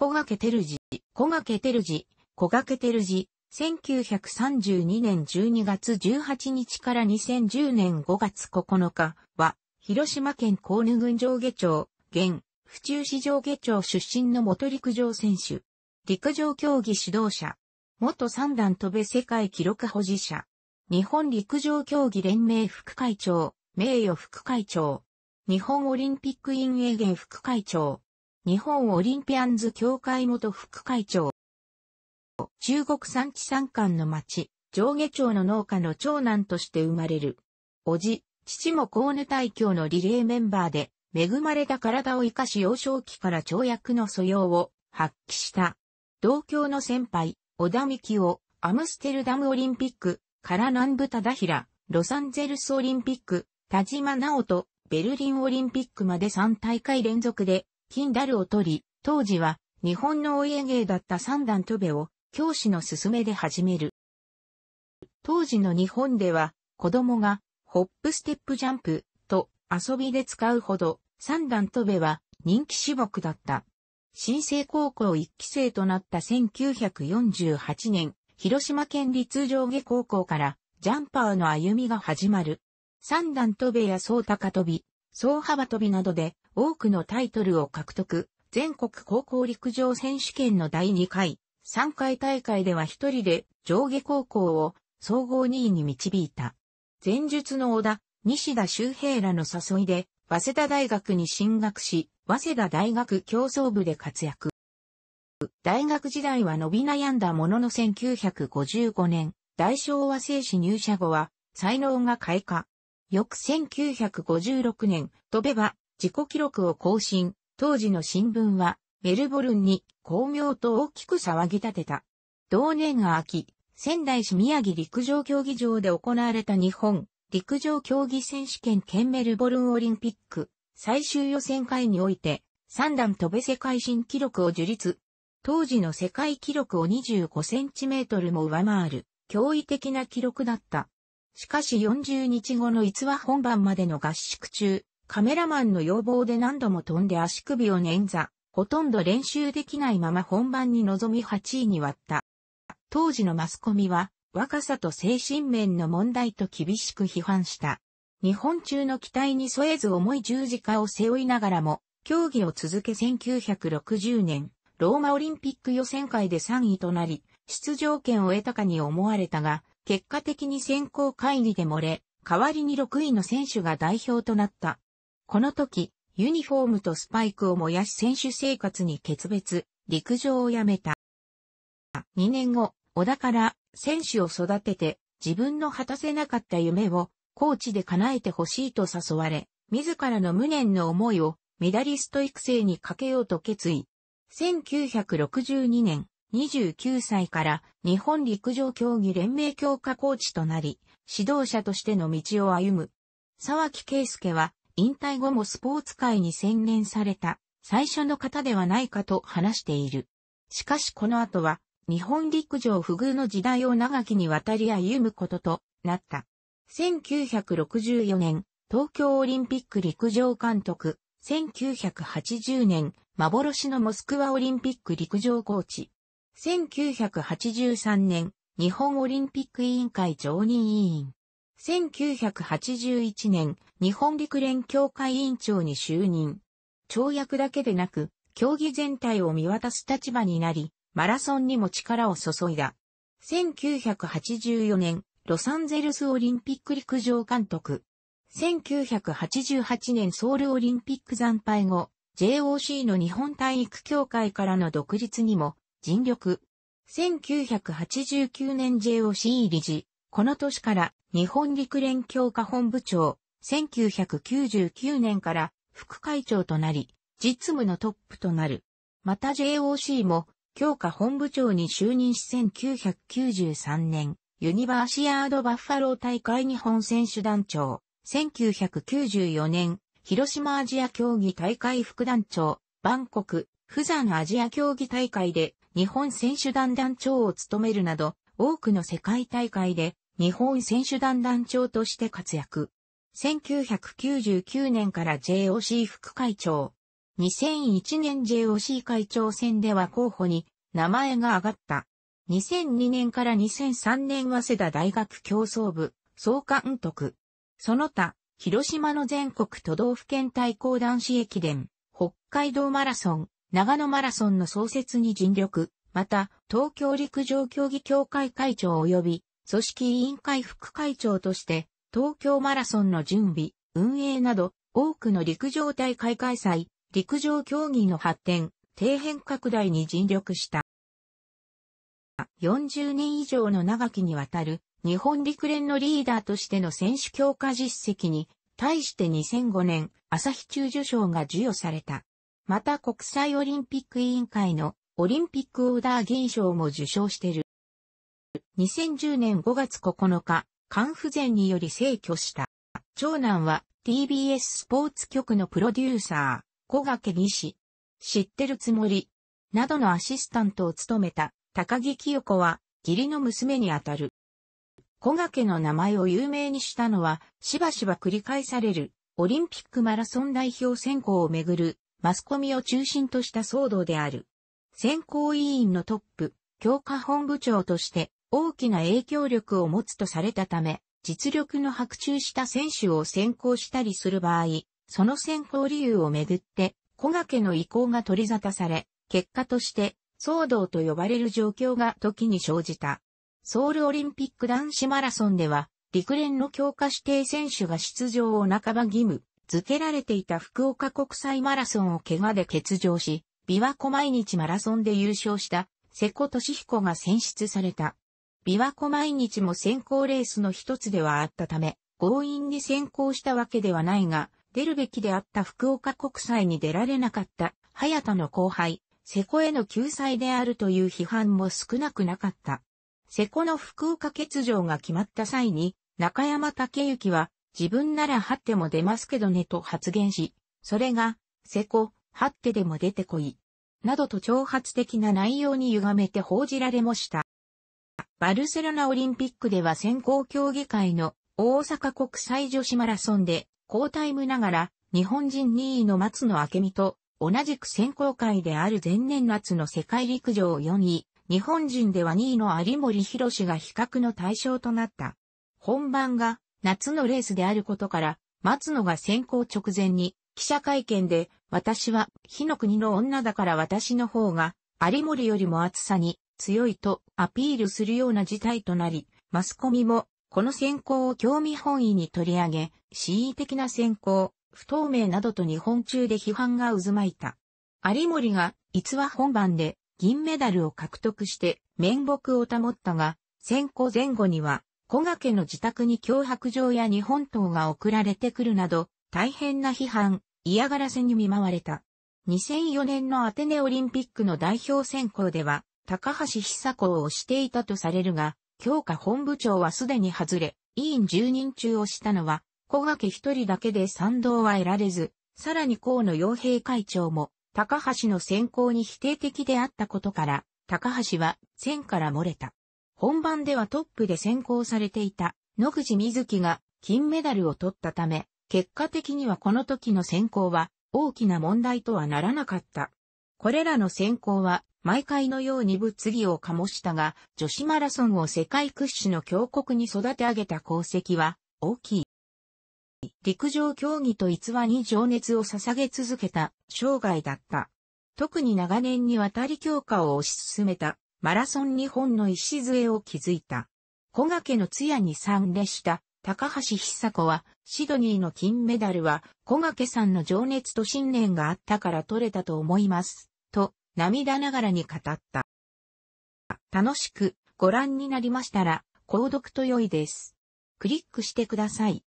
小掛る次、小掛る次、小掛照次、1932年12月18日から2010年5月9日は、広島県甲野郡上下町、現、府中市上下町出身の元陸上選手。陸上競技指導者。元三段飛べ世界記録保持者。日本陸上競技連盟副会長、名誉副会長。日本オリンピック委員営業副会長。日本オリンピアンズ協会元副会長。中国産地産官の町、上下町の農家の長男として生まれる。おじ、父もコーネ大教のリレーメンバーで、恵まれた体を生かし幼少期から跳躍の素養を発揮した。同郷の先輩、小田幹をアムステルダムオリンピックから南部忠平、ロサンゼルスオリンピック、田島直人、ベルリンオリンピックまで3大会連続で金ダルを取り、当時は日本のお家芸だった三段戸部を教師の勧めで始める。当時の日本では子供がホップステップジャンプと遊びで使うほど三段戸部は人気種目だった。新生高校一期生となった1948年、広島県立上下高校からジャンパーの歩みが始まる。三段飛べや総高飛び、総幅跳びなどで多くのタイトルを獲得、全国高校陸上選手権の第2回、3回大会では一人で上下高校を総合2位に導いた。前述の小田、西田周平らの誘いで、早稲田大学に進学し、早稲田大学競争部で活躍。大学時代は伸び悩んだものの1955年、大昭和製紙入社後は、才能が開花。翌1956年、飛べば自己記録を更新、当時の新聞はメルボルンに巧妙と大きく騒ぎ立てた。同年秋、仙台市宮城陸上競技場で行われた日本陸上競技選手権兼メルボルンオリンピック最終予選会において三段飛べ世界新記録を樹立。当時の世界記録を25センチメートルも上回る驚異的な記録だった。しかし40日後の逸話本番までの合宿中、カメラマンの要望で何度も飛んで足首を捻挫、ほとんど練習できないまま本番に臨み8位に割った。当時のマスコミは、若さと精神面の問題と厳しく批判した。日本中の期待に添えず重い十字架を背負いながらも、競技を続け1960年、ローマオリンピック予選会で3位となり、出場権を得たかに思われたが、結果的に選考会議で漏れ、代わりに6位の選手が代表となった。この時、ユニフォームとスパイクを燃やし選手生活に決別、陸上を辞めた。2年後、小田から選手を育てて自分の果たせなかった夢をコーチで叶えてほしいと誘われ、自らの無念の思いをメダリスト育成にかけようと決意。1962年、29歳から日本陸上競技連盟強化コーチとなり、指導者としての道を歩む。沢木圭介は引退後もスポーツ界に専念された最初の方ではないかと話している。しかしこの後は日本陸上不遇の時代を長きにわたり歩むこととなった。1964年、東京オリンピック陸上監督、1980年、幻のモスクワオリンピック陸上コーチ、1983年、日本オリンピック委員会常任委員。1981年、日本陸連協会委員長に就任。跳躍だけでなく、競技全体を見渡す立場になり、マラソンにも力を注いだ。1984年、ロサンゼルスオリンピック陸上監督。1988年ソウルオリンピック惨敗後、JOC の日本体育協会からの独立にも尽力。1989年 JOC 理事、この年から日本陸連強化本部長、1999年から副会長となり、実務のトップとなる。また JOC も強化本部長に就任し1993年、ユニバーシアードバッファロー大会日本選手団長、1994年、広島アジア競技大会副団長、バンコク、山アジア競技大会で日本選手団団長を務めるなど、多くの世界大会で日本選手団団長として活躍。1999年から JOC 副会長。2001年 JOC 会長選では候補に名前が挙がった。2002年から2003年早稲田大学競争部総監督。その他、広島の全国都道府県対抗男子駅伝、北海道マラソン、長野マラソンの創設に尽力、また、東京陸上競技協会会長及び、組織委員会副会長として、東京マラソンの準備、運営など、多くの陸上大会開催、陸上競技の発展、底辺拡大に尽力した。40年以上の長きにわたる日本陸連のリーダーとしての選手強化実績に対して2005年朝日中受賞が授与された。また国際オリンピック委員会のオリンピックオーダー銀賞も受賞してる。2010年5月9日、肝不全により逝去した。長男は TBS スポーツ局のプロデューサー、小掛西、知ってるつもり。などのアシスタントを務めた高木清子は義理の娘にあたる。小掛の名前を有名にしたのはしばしば繰り返されるオリンピックマラソン代表選考をめぐるマスコミを中心とした騒動である。選考委員のトップ、教科本部長として大きな影響力を持つとされたため、実力の白昼した選手を選考したりする場合、その選考理由をめぐって、小掛けの意向が取り沙汰され、結果として、騒動と呼ばれる状況が時に生じた。ソウルオリンピック男子マラソンでは、陸連の強化指定選手が出場を半ば義務付けられていた福岡国際マラソンを怪我で欠場し、琵琶湖毎日マラソンで優勝した瀬古俊彦が選出された。琵琶湖毎日も先行レースの一つではあったため、強引に先行したわけではないが、出るべきであった福岡国際に出られなかった早田の後輩、瀬古への救済であるという批判も少なくなかった。瀬古の福岡欠場が決まった際に、中山武之は自分なら張っても出ますけどねと発言し、それが、せこ、張ってでも出てこい。などと挑発的な内容に歪めて報じられました。バルセロナオリンピックでは先行協議会の大阪国際女子マラソンで、好タイムながら日本人2位の松野明美と同じく選考会である前年夏の世界陸上4位、日本人では2位の有森博が比較の対象となった。本番が夏のレースであることから、松野が選考直前に、記者会見で、私は、火の国の女だから私の方が、有森よりも暑さに強いとアピールするような事態となり、マスコミもこの選考を興味本位に取り上げ、恣意的な選考、不透明などと日本中で批判が渦巻いた。有森が逸話本番で銀メダルを獲得して面目を保ったが、選考前後には小賀家の自宅に脅迫状や日本刀が送られてくるなど、大変な批判、嫌がらせに見舞われた。2004年のアテネオリンピックの代表選考では、高橋久子を推していたとされるが、強化本部長はすでに外れ、委員10人中をしたのは、小掛一人だけで賛同は得られず、さらに河野洋平会長も、高橋の選考に否定的であったことから、高橋は、選から漏れた。本番ではトップで先行されていた野口みずきが金メダルを取ったため、結果的にはこの時の選考は大きな問題とはならなかった。これらの選考は毎回のように物議を醸したが、女子マラソンを世界屈指の強国に育て上げた功績は大きい。陸上競技と逸話に情熱を捧げ続けた生涯だった。特に長年にわたり強化を推し進めたマラソン日本の礎を築いた。小掛の通に参列した高橋久子は、シドニーの金メダルは小掛さんの情熱と信念があったから取れたと思います、と涙ながらに語った。楽しくご覧になりましたら、購読と良いです。クリックしてください。